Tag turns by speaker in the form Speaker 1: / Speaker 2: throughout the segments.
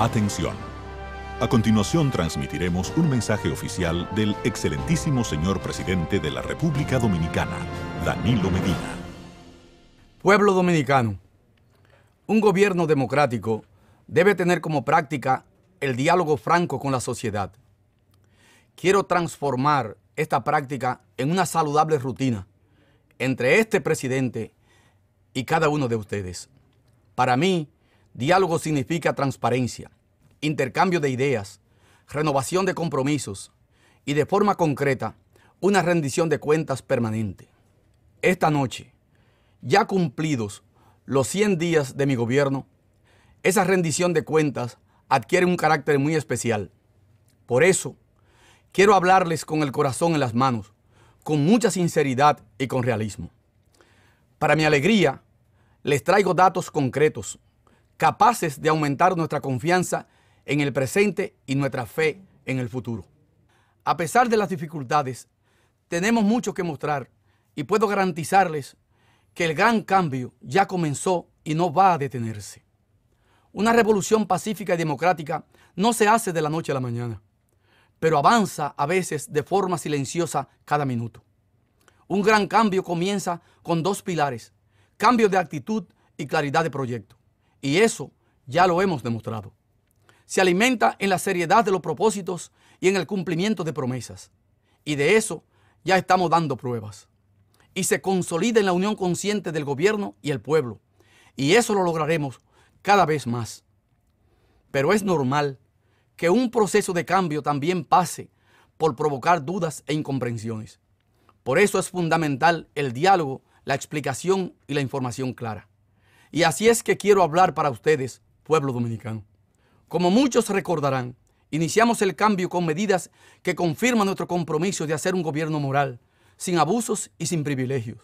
Speaker 1: Atención. A continuación transmitiremos un mensaje oficial del excelentísimo señor presidente de la República Dominicana, Danilo Medina. Pueblo dominicano, un gobierno democrático debe tener como práctica el diálogo franco con la sociedad. Quiero transformar esta práctica en una saludable rutina entre este presidente y cada uno de ustedes. Para mí, diálogo significa transparencia, intercambio de ideas, renovación de compromisos y de forma concreta una rendición de cuentas permanente. Esta noche, ya cumplidos los 100 días de mi gobierno, esa rendición de cuentas adquiere un carácter muy especial. Por eso, quiero hablarles con el corazón en las manos, con mucha sinceridad y con realismo. Para mi alegría, les traigo datos concretos, capaces de aumentar nuestra confianza en el presente y nuestra fe en el futuro. A pesar de las dificultades, tenemos mucho que mostrar y puedo garantizarles que el gran cambio ya comenzó y no va a detenerse. Una revolución pacífica y democrática no se hace de la noche a la mañana, pero avanza a veces de forma silenciosa cada minuto. Un gran cambio comienza con dos pilares, cambio de actitud y claridad de proyecto. Y eso ya lo hemos demostrado se alimenta en la seriedad de los propósitos y en el cumplimiento de promesas. Y de eso ya estamos dando pruebas. Y se consolida en la unión consciente del gobierno y el pueblo. Y eso lo lograremos cada vez más. Pero es normal que un proceso de cambio también pase por provocar dudas e incomprensiones. Por eso es fundamental el diálogo, la explicación y la información clara. Y así es que quiero hablar para ustedes, pueblo dominicano. Como muchos recordarán, iniciamos el cambio con medidas que confirman nuestro compromiso de hacer un gobierno moral, sin abusos y sin privilegios.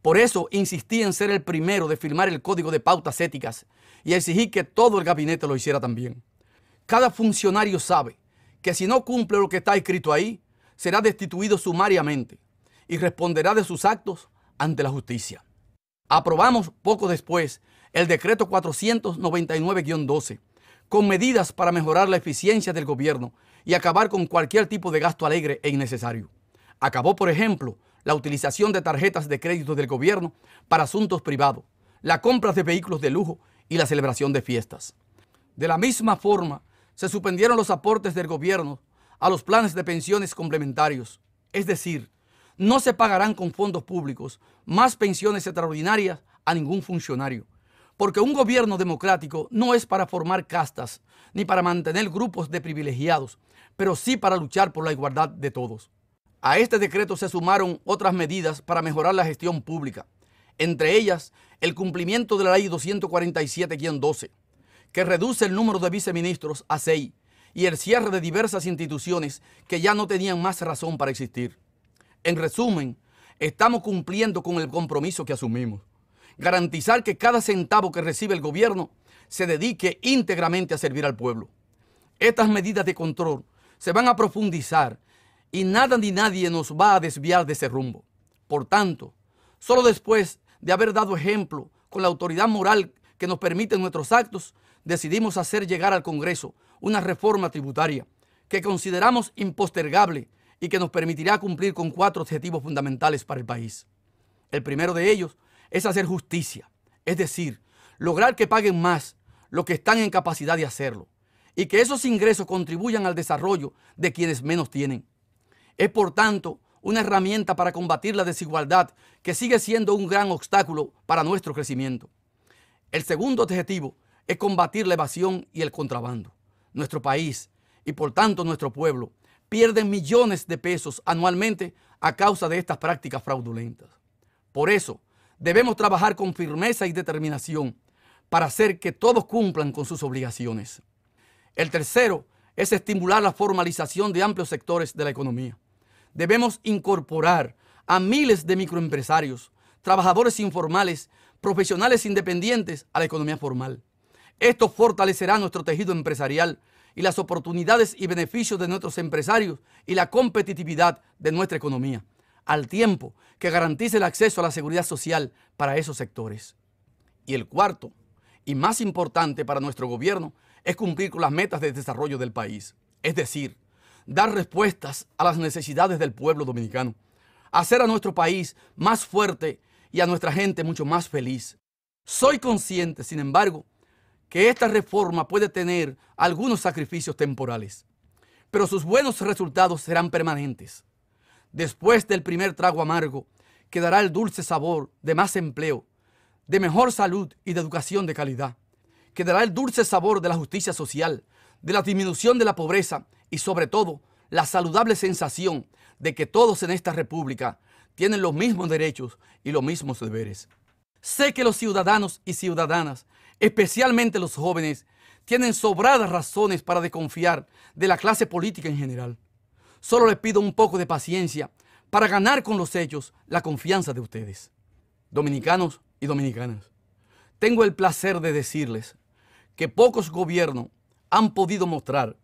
Speaker 1: Por eso insistí en ser el primero de firmar el código de pautas éticas y exigí que todo el gabinete lo hiciera también. Cada funcionario sabe que si no cumple lo que está escrito ahí, será destituido sumariamente y responderá de sus actos ante la justicia. Aprobamos poco después el decreto 499-12 con medidas para mejorar la eficiencia del gobierno y acabar con cualquier tipo de gasto alegre e innecesario. Acabó, por ejemplo, la utilización de tarjetas de crédito del gobierno para asuntos privados, la compra de vehículos de lujo y la celebración de fiestas. De la misma forma, se suspendieron los aportes del gobierno a los planes de pensiones complementarios, es decir, no se pagarán con fondos públicos más pensiones extraordinarias a ningún funcionario porque un gobierno democrático no es para formar castas ni para mantener grupos de privilegiados, pero sí para luchar por la igualdad de todos. A este decreto se sumaron otras medidas para mejorar la gestión pública, entre ellas el cumplimiento de la ley 247-12, que reduce el número de viceministros a seis y el cierre de diversas instituciones que ya no tenían más razón para existir. En resumen, estamos cumpliendo con el compromiso que asumimos garantizar que cada centavo que recibe el gobierno se dedique íntegramente a servir al pueblo. Estas medidas de control se van a profundizar y nada ni nadie nos va a desviar de ese rumbo. Por tanto, solo después de haber dado ejemplo con la autoridad moral que nos permiten nuestros actos, decidimos hacer llegar al Congreso una reforma tributaria que consideramos impostergable y que nos permitirá cumplir con cuatro objetivos fundamentales para el país. El primero de ellos es hacer justicia, es decir, lograr que paguen más lo que están en capacidad de hacerlo y que esos ingresos contribuyan al desarrollo de quienes menos tienen. Es por tanto una herramienta para combatir la desigualdad que sigue siendo un gran obstáculo para nuestro crecimiento. El segundo objetivo es combatir la evasión y el contrabando. Nuestro país y por tanto nuestro pueblo pierden millones de pesos anualmente a causa de estas prácticas fraudulentas. Por eso, Debemos trabajar con firmeza y determinación para hacer que todos cumplan con sus obligaciones. El tercero es estimular la formalización de amplios sectores de la economía. Debemos incorporar a miles de microempresarios, trabajadores informales, profesionales independientes a la economía formal. Esto fortalecerá nuestro tejido empresarial y las oportunidades y beneficios de nuestros empresarios y la competitividad de nuestra economía al tiempo que garantice el acceso a la seguridad social para esos sectores. Y el cuarto, y más importante para nuestro gobierno, es cumplir con las metas de desarrollo del país, es decir, dar respuestas a las necesidades del pueblo dominicano, hacer a nuestro país más fuerte y a nuestra gente mucho más feliz. Soy consciente, sin embargo, que esta reforma puede tener algunos sacrificios temporales, pero sus buenos resultados serán permanentes después del primer trago amargo, quedará el dulce sabor de más empleo, de mejor salud y de educación de calidad. Quedará el dulce sabor de la justicia social, de la disminución de la pobreza y sobre todo la saludable sensación de que todos en esta República tienen los mismos derechos y los mismos deberes. Sé que los ciudadanos y ciudadanas, especialmente los jóvenes, tienen sobradas razones para desconfiar de la clase política en general. Solo les pido un poco de paciencia para ganar con los hechos la confianza de ustedes. Dominicanos y dominicanas, tengo el placer de decirles que pocos gobiernos han podido mostrar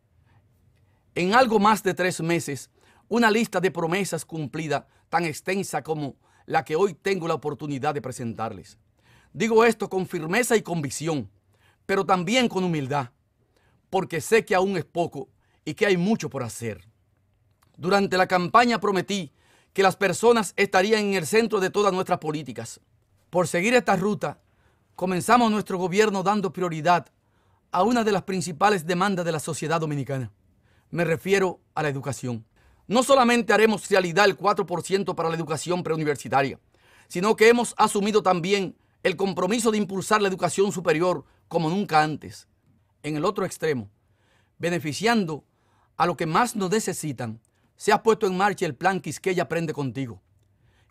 Speaker 1: en algo más de tres meses una lista de promesas cumplida tan extensa como la que hoy tengo la oportunidad de presentarles. Digo esto con firmeza y convicción, pero también con humildad, porque sé que aún es poco y que hay mucho por hacer. Durante la campaña prometí que las personas estarían en el centro de todas nuestras políticas. Por seguir esta ruta, comenzamos nuestro gobierno dando prioridad a una de las principales demandas de la sociedad dominicana. Me refiero a la educación. No solamente haremos realidad el 4% para la educación preuniversitaria, sino que hemos asumido también el compromiso de impulsar la educación superior como nunca antes. En el otro extremo, beneficiando a los que más nos necesitan se ha puesto en marcha el plan Quisqueya Aprende Contigo,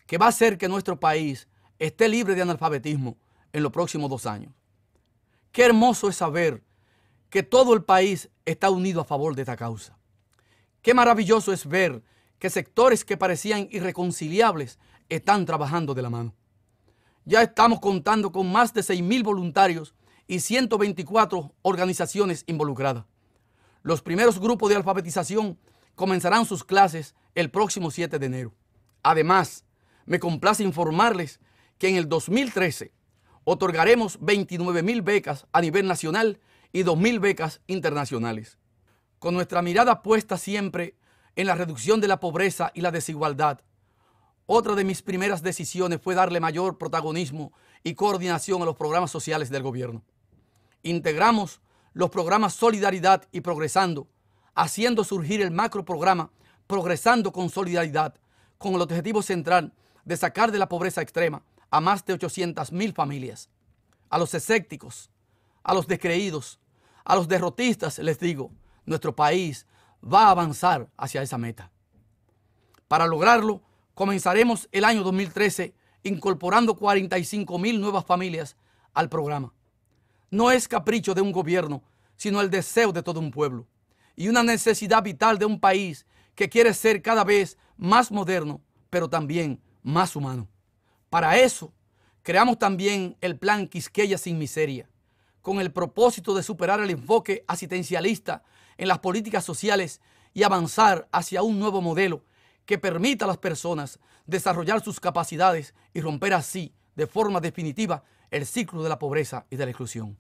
Speaker 1: que va a hacer que nuestro país esté libre de analfabetismo en los próximos dos años. Qué hermoso es saber que todo el país está unido a favor de esta causa. Qué maravilloso es ver que sectores que parecían irreconciliables están trabajando de la mano. Ya estamos contando con más de 6.000 voluntarios y 124 organizaciones involucradas. Los primeros grupos de alfabetización comenzarán sus clases el próximo 7 de enero. Además, me complace informarles que en el 2013 otorgaremos 29,000 becas a nivel nacional y 2,000 becas internacionales. Con nuestra mirada puesta siempre en la reducción de la pobreza y la desigualdad, otra de mis primeras decisiones fue darle mayor protagonismo y coordinación a los programas sociales del gobierno. Integramos los programas Solidaridad y Progresando, haciendo surgir el macro programa Progresando con Solidaridad, con el objetivo central de sacar de la pobreza extrema a más de 800 mil familias. A los escépticos, a los descreídos, a los derrotistas les digo, nuestro país va a avanzar hacia esa meta. Para lograrlo, comenzaremos el año 2013 incorporando 45 mil nuevas familias al programa. No es capricho de un gobierno, sino el deseo de todo un pueblo y una necesidad vital de un país que quiere ser cada vez más moderno, pero también más humano. Para eso, creamos también el plan Quisqueya sin miseria, con el propósito de superar el enfoque asistencialista en las políticas sociales y avanzar hacia un nuevo modelo que permita a las personas desarrollar sus capacidades y romper así, de forma definitiva, el ciclo de la pobreza y de la exclusión.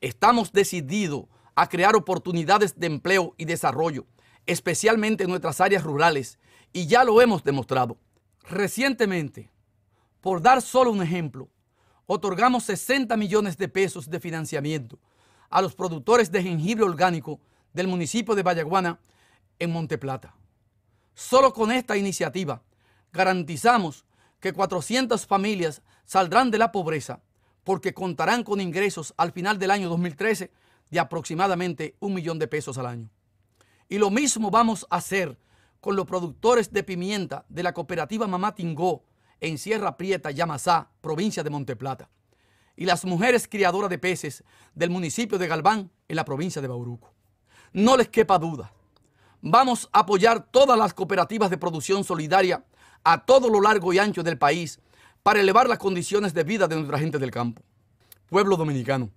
Speaker 1: Estamos decididos a crear oportunidades de empleo y desarrollo, especialmente en nuestras áreas rurales, y ya lo hemos demostrado. Recientemente, por dar solo un ejemplo, otorgamos 60 millones de pesos de financiamiento a los productores de jengibre orgánico del municipio de Vallaguana en Monteplata. Solo con esta iniciativa garantizamos que 400 familias saldrán de la pobreza porque contarán con ingresos al final del año 2013 de aproximadamente un millón de pesos al año. Y lo mismo vamos a hacer con los productores de pimienta de la cooperativa Mamá Tingó en Sierra Prieta, Yamasá, provincia de Monteplata, y las mujeres criadoras de peces del municipio de Galván, en la provincia de Bauruco. No les quepa duda, vamos a apoyar todas las cooperativas de producción solidaria a todo lo largo y ancho del país para elevar las condiciones de vida de nuestra gente del campo. Pueblo dominicano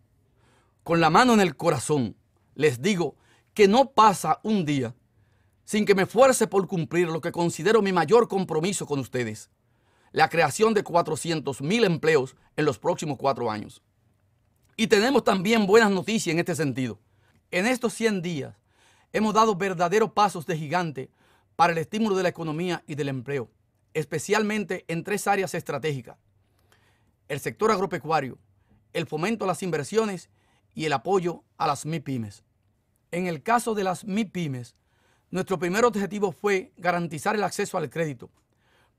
Speaker 1: con la mano en el corazón, les digo que no pasa un día sin que me fuerce por cumplir lo que considero mi mayor compromiso con ustedes, la creación de 400.000 mil empleos en los próximos cuatro años. Y tenemos también buenas noticias en este sentido. En estos 100 días hemos dado verdaderos pasos de gigante para el estímulo de la economía y del empleo, especialmente en tres áreas estratégicas. El sector agropecuario, el fomento a las inversiones y el apoyo a las MIPYMES. En el caso de las MIPYMES, nuestro primer objetivo fue garantizar el acceso al crédito,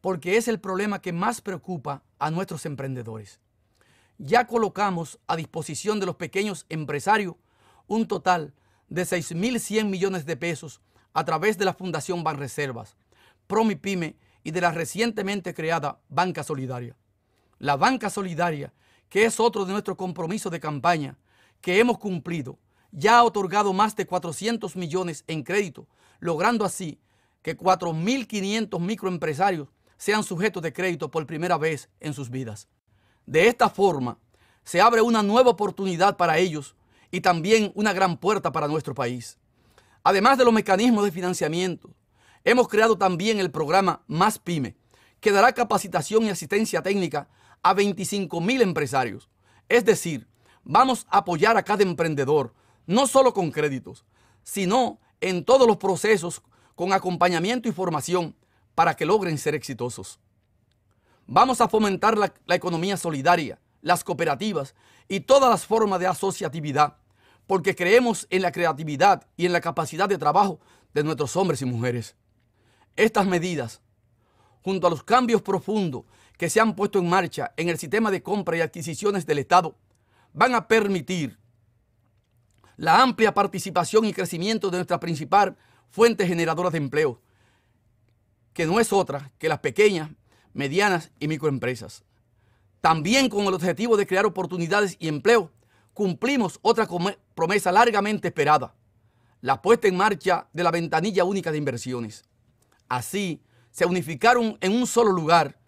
Speaker 1: porque es el problema que más preocupa a nuestros emprendedores. Ya colocamos a disposición de los pequeños empresarios un total de 6.100 millones de pesos a través de la Fundación Banreservas, Promipyme y de la recientemente creada Banca Solidaria. La Banca Solidaria, que es otro de nuestros compromisos de campaña, que hemos cumplido ya ha otorgado más de 400 millones en crédito, logrando así que 4.500 microempresarios sean sujetos de crédito por primera vez en sus vidas. De esta forma, se abre una nueva oportunidad para ellos y también una gran puerta para nuestro país. Además de los mecanismos de financiamiento, hemos creado también el programa Más Pyme, que dará capacitación y asistencia técnica a 25,000 empresarios. Es decir, Vamos a apoyar a cada emprendedor, no solo con créditos, sino en todos los procesos con acompañamiento y formación para que logren ser exitosos. Vamos a fomentar la, economía solidaria, las cooperativas y todas las formas de asociatividad, porque creemos en la creatividad y en la capacidad de trabajo de nuestros hombres y mujeres. Estas medidas, junto a los cambios profundos que se han puesto en marcha en el sistema de compra y adquisiciones del Estado, van a permitir la amplia participación y crecimiento de nuestra principal fuente generadora de empleo, que no es otra que las pequeñas, medianas y microempresas. También con el objetivo de crear oportunidades y empleo, cumplimos otra promesa largamente esperada, la puesta en marcha de la ventanilla única de inversiones. Así, se unificaron en un solo lugar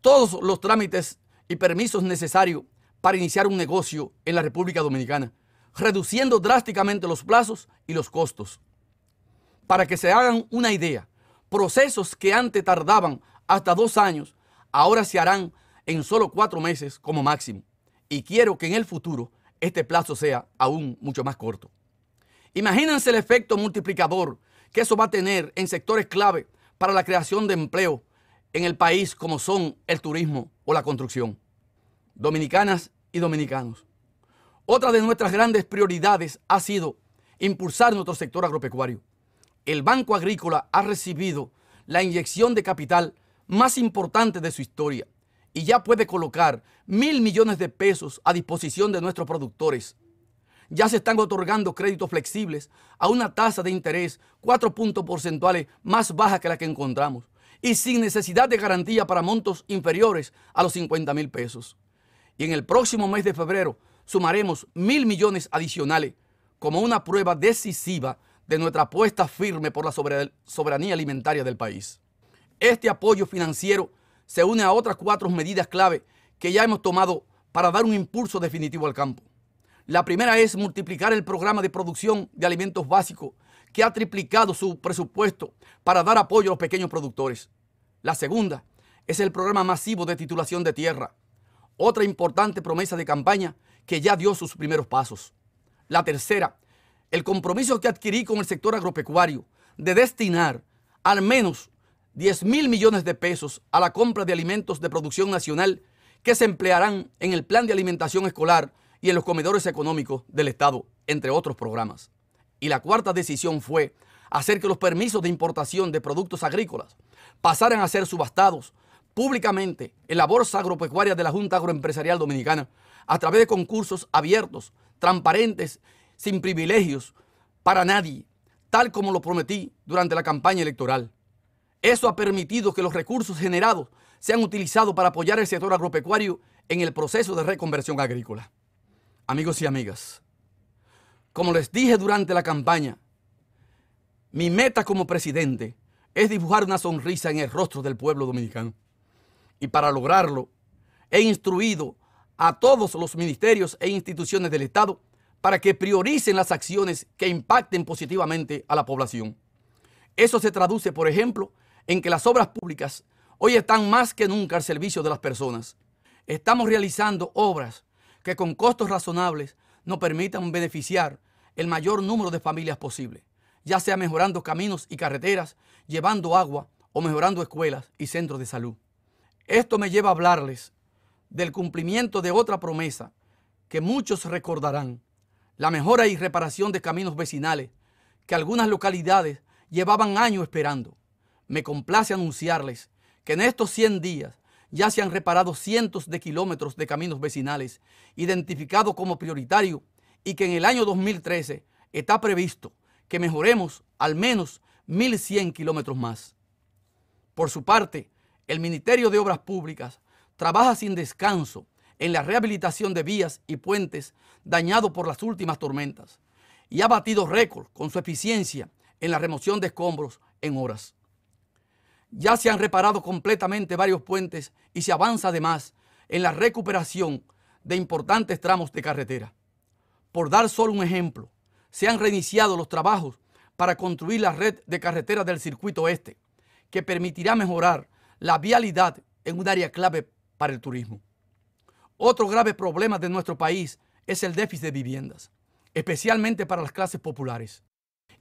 Speaker 1: todos los trámites y permisos necesarios para iniciar un negocio en la República Dominicana, reduciendo drásticamente los plazos y los costos. Para que se hagan una idea, procesos que antes tardaban hasta dos años, ahora se harán en solo cuatro meses como máximo. Y quiero que en el futuro este plazo sea aún mucho más corto. Imagínense el efecto multiplicador que eso va a tener en sectores clave para la creación de empleo en el país como son el turismo o la construcción dominicanas y dominicanos. Otra de nuestras grandes prioridades ha sido impulsar nuestro sector agropecuario. El Banco Agrícola ha recibido la inyección de capital más importante de su historia y ya puede colocar mil millones de pesos a disposición de nuestros productores. Ya se están otorgando créditos flexibles a una tasa de interés 4 puntos porcentuales más baja que la que encontramos y sin necesidad de garantía para montos inferiores a los 50 mil pesos. Y en el próximo mes de febrero sumaremos mil millones adicionales como una prueba decisiva de nuestra apuesta firme por la soberanía alimentaria del país. Este apoyo financiero se une a otras cuatro medidas clave que ya hemos tomado para dar un impulso definitivo al campo. La primera es multiplicar el programa de producción de alimentos básicos que ha triplicado su presupuesto para dar apoyo a los pequeños productores. La segunda es el programa masivo de titulación de tierra, otra importante promesa de campaña que ya dio sus primeros pasos. La tercera, el compromiso que adquirí con el sector agropecuario de destinar al menos 10 mil millones de pesos a la compra de alimentos de producción nacional que se emplearán en el plan de alimentación escolar y en los comedores económicos del Estado, entre otros programas. Y la cuarta decisión fue hacer que los permisos de importación de productos agrícolas pasaran a ser subastados públicamente en la Bolsa Agropecuaria de la Junta Agroempresarial Dominicana a través de concursos abiertos, transparentes, sin privilegios para nadie, tal como lo prometí durante la campaña electoral. Eso ha permitido que los recursos generados sean utilizados para apoyar el sector agropecuario en el proceso de reconversión agrícola. Amigos y amigas, como les dije durante la campaña, mi meta como presidente es dibujar una sonrisa en el rostro del pueblo dominicano y para lograrlo he instruido a todos los ministerios e instituciones del Estado para que prioricen las acciones que impacten positivamente a la población. Eso se traduce, por ejemplo, en que las obras públicas hoy están más que nunca al servicio de las personas. Estamos realizando obras que con costos razonables nos permitan beneficiar el mayor número de familias posible, ya sea mejorando caminos y carreteras, llevando agua o mejorando escuelas y centros de salud. Esto me lleva a hablarles del cumplimiento de otra promesa que muchos recordarán, la mejora y reparación de caminos vecinales que algunas localidades llevaban años esperando. Me complace anunciarles que en estos 100 días ya se han reparado cientos de kilómetros de caminos vecinales, identificados como prioritario, y que en el año 2013 está previsto que mejoremos al menos 1.100 kilómetros más. Por su parte, el Ministerio de Obras Públicas trabaja sin descanso en la rehabilitación de vías y puentes dañados por las últimas tormentas y ha batido récord con su eficiencia en la remoción de escombros en horas. Ya se han reparado completamente varios puentes y se avanza además en la recuperación de importantes tramos de carretera. Por dar solo un ejemplo, se han reiniciado los trabajos para construir la red de carreteras del circuito este, que permitirá mejorar la vialidad en un área clave para el turismo. Otro grave problema de nuestro país es el déficit de viviendas, especialmente para las clases populares.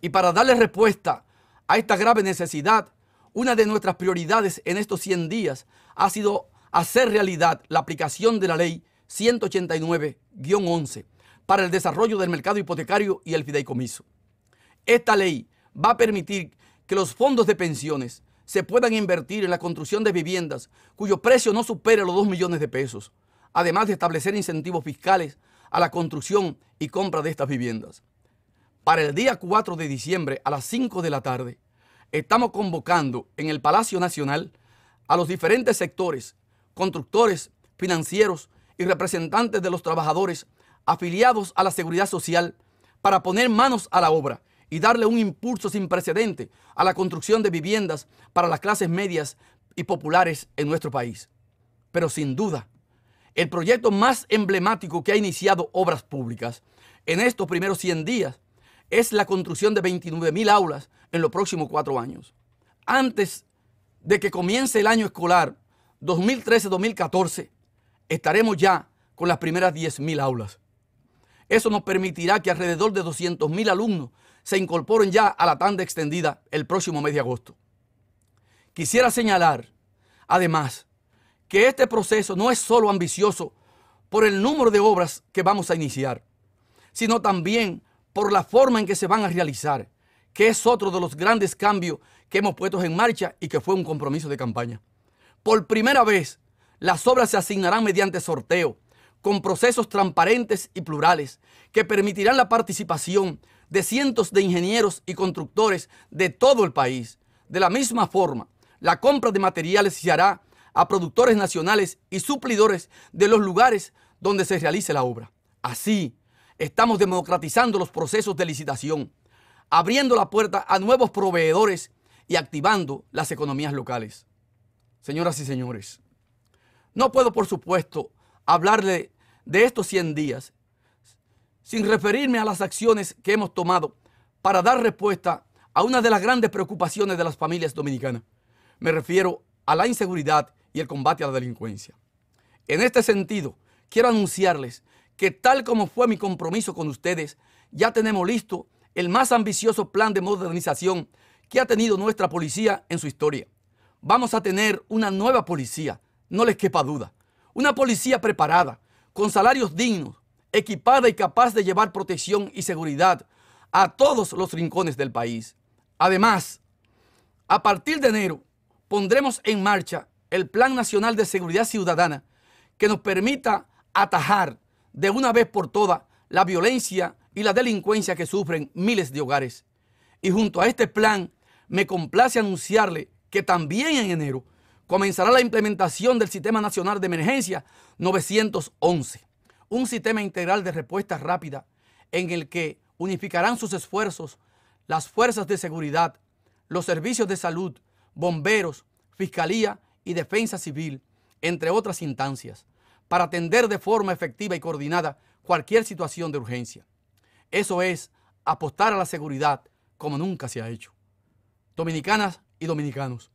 Speaker 1: Y para darle respuesta a esta grave necesidad, una de nuestras prioridades en estos 100 días ha sido hacer realidad la aplicación de la ley 189-11 para el desarrollo del mercado hipotecario y el fideicomiso. Esta ley va a permitir que los fondos de pensiones se puedan invertir en la construcción de viviendas cuyo precio no supere los 2 millones de pesos, además de establecer incentivos fiscales a la construcción y compra de estas viviendas. Para el día 4 de diciembre a las 5 de la tarde, estamos convocando en el Palacio Nacional a los diferentes sectores, constructores, financieros y representantes de los trabajadores afiliados a la Seguridad Social para poner manos a la obra y darle un impulso sin precedente a la construcción de viviendas para las clases medias y populares en nuestro país. Pero sin duda, el proyecto más emblemático que ha iniciado obras públicas en estos primeros 100 días es la construcción de 29.000 aulas en los próximos cuatro años. Antes de que comience el año escolar 2013-2014, estaremos ya con las primeras 10.000 aulas. Eso nos permitirá que alrededor de 200.000 alumnos se incorporen ya a la tanda extendida el próximo mes de agosto. Quisiera señalar, además, que este proceso no es solo ambicioso por el número de obras que vamos a iniciar, sino también por la forma en que se van a realizar, que es otro de los grandes cambios que hemos puesto en marcha y que fue un compromiso de campaña. Por primera vez, las obras se asignarán mediante sorteo, con procesos transparentes y plurales, que permitirán la participación de cientos de ingenieros y constructores de todo el país. De la misma forma, la compra de materiales se hará a productores nacionales y suplidores de los lugares donde se realice la obra. Así, estamos democratizando los procesos de licitación, abriendo la puerta a nuevos proveedores y activando las economías locales. Señoras y señores, no puedo, por supuesto, hablarle de estos 100 días sin referirme a las acciones que hemos tomado para dar respuesta a una de las grandes preocupaciones de las familias dominicanas. Me refiero a la inseguridad y el combate a la delincuencia. En este sentido, quiero anunciarles que tal como fue mi compromiso con ustedes, ya tenemos listo el más ambicioso plan de modernización que ha tenido nuestra policía en su historia. Vamos a tener una nueva policía, no les quepa duda. Una policía preparada, con salarios dignos, equipada y capaz de llevar protección y seguridad a todos los rincones del país. Además, a partir de enero pondremos en marcha el Plan Nacional de Seguridad Ciudadana que nos permita atajar de una vez por todas la violencia y la delincuencia que sufren miles de hogares. Y junto a este plan, me complace anunciarle que también en enero comenzará la implementación del Sistema Nacional de Emergencia 911 un sistema integral de respuesta rápida en el que unificarán sus esfuerzos las fuerzas de seguridad, los servicios de salud, bomberos, fiscalía y defensa civil, entre otras instancias, para atender de forma efectiva y coordinada cualquier situación de urgencia. Eso es apostar a la seguridad como nunca se ha hecho. Dominicanas y dominicanos,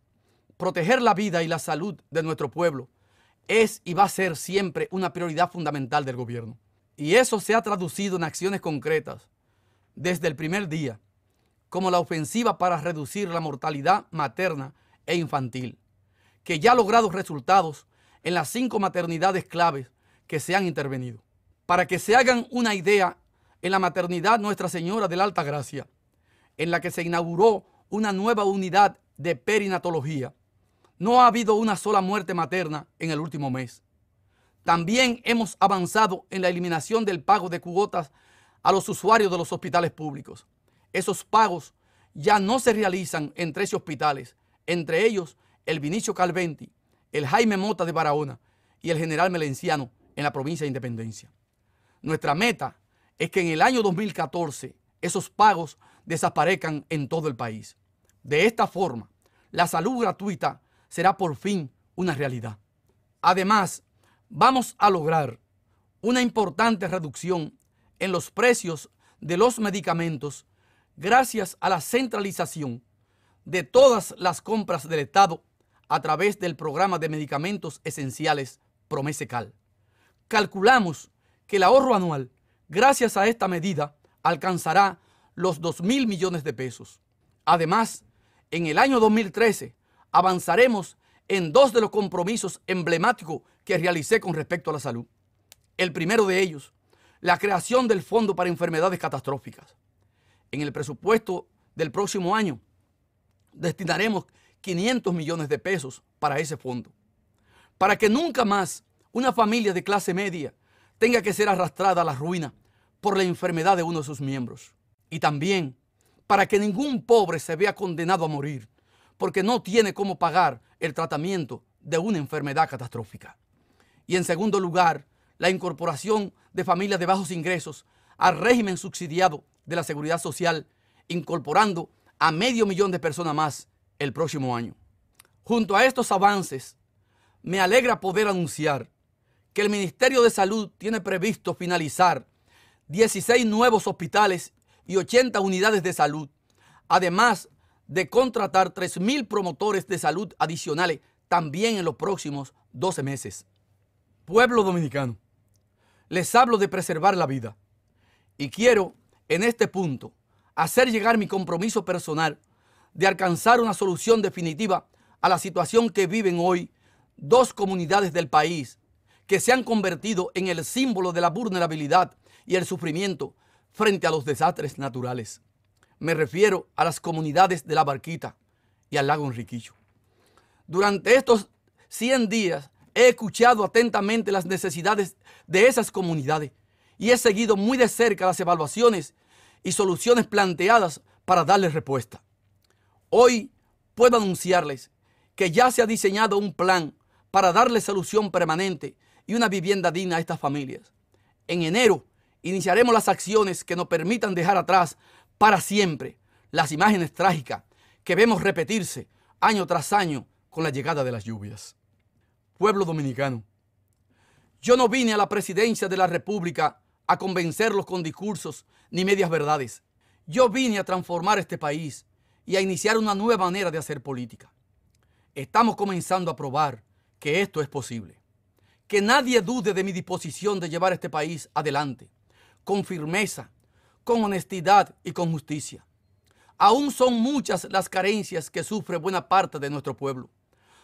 Speaker 1: proteger la vida y la salud de nuestro pueblo es y va a ser siempre una prioridad fundamental del gobierno. Y eso se ha traducido en acciones concretas desde el primer día, como la ofensiva para reducir la mortalidad materna e infantil, que ya ha logrado resultados en las cinco maternidades claves que se han intervenido. Para que se hagan una idea, en la maternidad Nuestra Señora de la Alta Gracia, en la que se inauguró una nueva unidad de perinatología, no ha habido una sola muerte materna en el último mes. También hemos avanzado en la eliminación del pago de cuotas a los usuarios de los hospitales públicos. Esos pagos ya no se realizan en 13 hospitales, entre ellos el Vinicio Calventi, el Jaime Mota de Barahona y el General Melenciano en la provincia de Independencia. Nuestra meta es que en el año 2014 esos pagos desaparezcan en todo el país. De esta forma, la salud gratuita será por fin una realidad. Además, vamos a lograr una importante reducción en los precios de los medicamentos gracias a la centralización de todas las compras del Estado a través del programa de medicamentos esenciales Promesecal. Calculamos que el ahorro anual, gracias a esta medida, alcanzará los 2 mil millones de pesos. Además, en el año 2013 avanzaremos en dos de los compromisos emblemáticos que realicé con respecto a la salud. El primero de ellos, la creación del Fondo para Enfermedades Catastróficas. En el presupuesto del próximo año destinaremos 500 millones de pesos para ese fondo, para que nunca más una familia de clase media tenga que ser arrastrada a la ruina por la enfermedad de uno de sus miembros. Y también para que ningún pobre se vea condenado a morir porque no tiene cómo pagar el tratamiento de una enfermedad catastrófica. Y en segundo lugar, la incorporación de familias de bajos ingresos al régimen subsidiado de la seguridad social, incorporando a medio millón de personas más el próximo año. Junto a estos avances, me alegra poder anunciar que el Ministerio de Salud tiene previsto finalizar 16 nuevos hospitales y 80 unidades de salud, además de contratar 3.000 promotores de salud adicionales también en los próximos 12 meses. Pueblo dominicano, les hablo de preservar la vida y quiero en este punto hacer llegar mi compromiso personal de alcanzar una solución definitiva a la situación que viven hoy dos comunidades del país que se han convertido en el símbolo de la vulnerabilidad y el sufrimiento frente a los desastres naturales. Me refiero a las comunidades de La Barquita y al lago Enriquillo. Durante estos 100 días he escuchado atentamente las necesidades de esas comunidades y he seguido muy de cerca las evaluaciones y soluciones planteadas para darles respuesta. Hoy puedo anunciarles que ya se ha diseñado un plan para darle solución permanente y una vivienda digna a estas familias. En enero iniciaremos las acciones que nos permitan dejar atrás para siempre las imágenes trágicas que vemos repetirse año tras año con la llegada de las lluvias. Pueblo dominicano, yo no vine a la presidencia de la República a convencerlos con discursos ni medias verdades. Yo vine a transformar este país y a iniciar una nueva manera de hacer política. Estamos comenzando a probar que esto es posible. Que nadie dude de mi disposición de llevar este país adelante, con firmeza, con honestidad y con justicia. Aún son muchas las carencias que sufre buena parte de nuestro pueblo.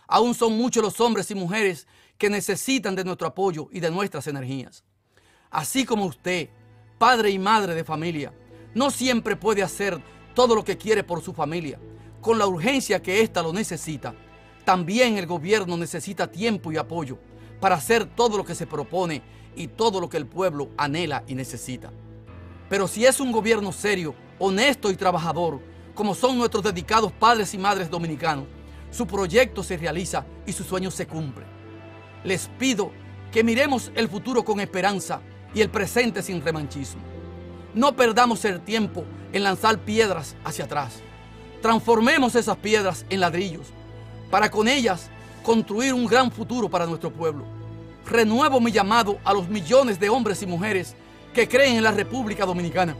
Speaker 1: Aún son muchos los hombres y mujeres que necesitan de nuestro apoyo y de nuestras energías. Así como usted, padre y madre de familia, no siempre puede hacer todo lo que quiere por su familia, con la urgencia que ésta lo necesita. También el gobierno necesita tiempo y apoyo para hacer todo lo que se propone y todo lo que el pueblo anhela y necesita. Pero si es un gobierno serio, honesto y trabajador, como son nuestros dedicados padres y madres dominicanos, su proyecto se realiza y su sueño se cumple. Les pido que miremos el futuro con esperanza y el presente sin remanchismo. No perdamos el tiempo en lanzar piedras hacia atrás. Transformemos esas piedras en ladrillos para con ellas construir un gran futuro para nuestro pueblo. Renuevo mi llamado a los millones de hombres y mujeres que creen en la República Dominicana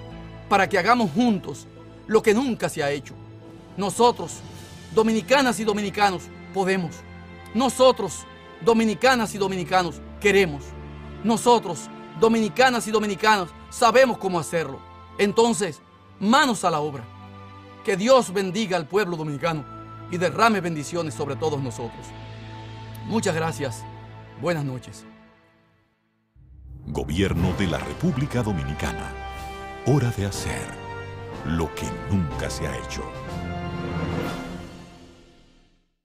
Speaker 1: para que hagamos juntos lo que nunca se ha hecho. Nosotros, dominicanas y dominicanos, podemos. Nosotros, dominicanas y dominicanos, queremos. Nosotros, dominicanas y dominicanos, sabemos cómo hacerlo. Entonces, manos a la obra. Que Dios bendiga al pueblo dominicano y derrame bendiciones sobre todos nosotros. Muchas gracias. Buenas noches. Gobierno de la República Dominicana. Hora de hacer lo que nunca se ha hecho.